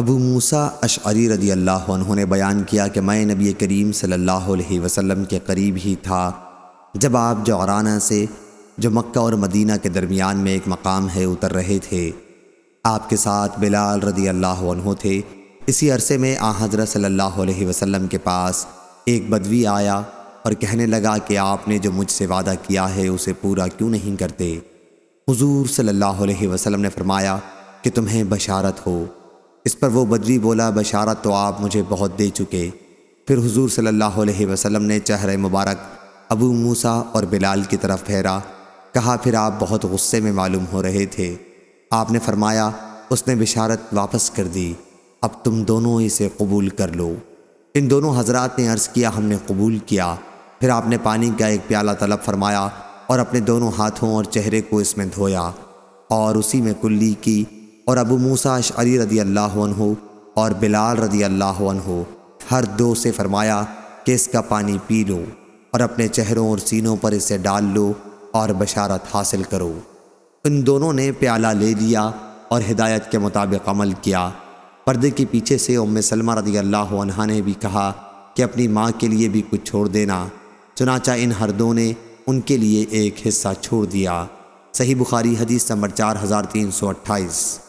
अबू मूसा अशरी रदी अल्लाह उन्होंने बयान किया कि मैं नबी करीम सल्लल्लाहु अलैहि वसल्लम के करीब ही था जब आप जौराना से जो मक्का और मदीना के दरमियान में एक मकाम है उतर रहे थे आपके साथ बिलाल रदी अल्लाह थे इसी अरसे में आ हजरत सल्लल्लाहु अलैहि के पास एक बदवी आया और कहने लगा कि आपने जो मुझसे वादा किया है उसे पूरा क्यों नहीं करते हज़ूर सल्लल्लाहु वसलम ने फरमाया कि तुम्हें बशारत हो पर वो बदरी बोला बशारत तो आप मुझे बहुत दे चुके फिर हुजूर सल्लल्लाहु अलैहि वसल्लम ने चेहरे मुबारक अबू मूसा और बिलाल की तरफ फेरा कहा फिर आप बहुत गुस्से में मालूम हो रहे थे आपने फरमाया उसने बिशारत वापस कर दी अब तुम दोनों इसे कबूल कर लो इन दोनों हजरात ने अर्ज़ किया हमने कबूल किया फिर आपने पानी का एक प्याला तलब फरमाया और अपने दोनों हाथों और चेहरे को इसमें धोया और उसी में कुल्ली की और अबू मूसा अशरी रदी अल्लाह और बिलाल रदी अल्लाह हर दो से फरमाया कि इसका पानी पी लो और अपने चेहरों और सीनों पर इसे डाल लो और बशारत हासिल करो इन दोनों ने प्याला ले लिया और हिदायत के मुताबिक अमल किया पर्दे के पीछे से उम सलमा रदी अल्लाह ने भी कहा कि अपनी माँ के लिए भी कुछ छोड़ देना चुनाचा इन हर दो ने उनके लिए एक हिस्सा छोड़ दिया सही बुखारी हदीस नंबर चार हज़ार तीन सौ अट्ठाईस